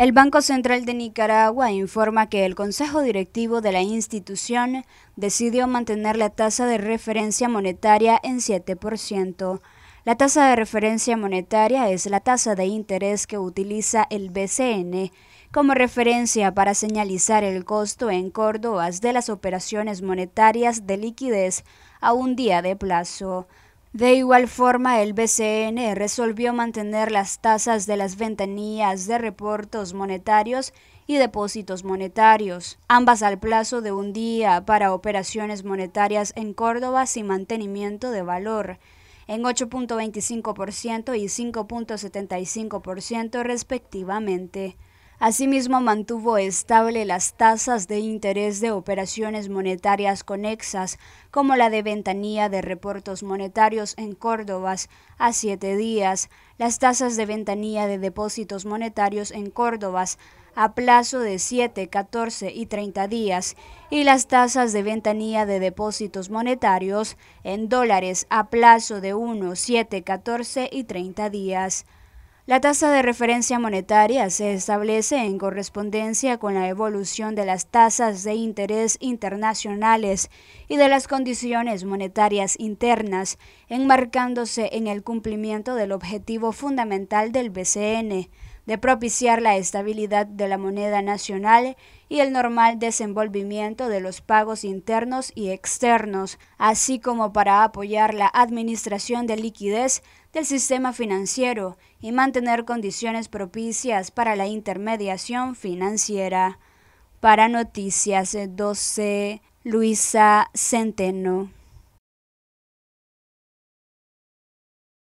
El Banco Central de Nicaragua informa que el Consejo Directivo de la institución decidió mantener la tasa de referencia monetaria en 7%. La tasa de referencia monetaria es la tasa de interés que utiliza el BCN como referencia para señalizar el costo en Córdoba de las operaciones monetarias de liquidez a un día de plazo. De igual forma, el BCN resolvió mantener las tasas de las ventanillas de reportos monetarios y depósitos monetarios, ambas al plazo de un día para operaciones monetarias en Córdoba sin mantenimiento de valor, en 8.25% y 5.75% respectivamente. Asimismo, mantuvo estable las tasas de interés de operaciones monetarias conexas, como la de ventanilla de reportos monetarios en Córdoba a siete días, las tasas de ventanilla de depósitos monetarios en Córdoba a plazo de 7, 14 y 30 días y las tasas de ventanilla de depósitos monetarios en dólares a plazo de 1, 7, 14 y 30 días. La tasa de referencia monetaria se establece en correspondencia con la evolución de las tasas de interés internacionales y de las condiciones monetarias internas, enmarcándose en el cumplimiento del objetivo fundamental del BCN de propiciar la estabilidad de la moneda nacional y el normal desenvolvimiento de los pagos internos y externos, así como para apoyar la administración de liquidez del sistema financiero y mantener condiciones propicias para la intermediación financiera. Para Noticias 12, Luisa Centeno.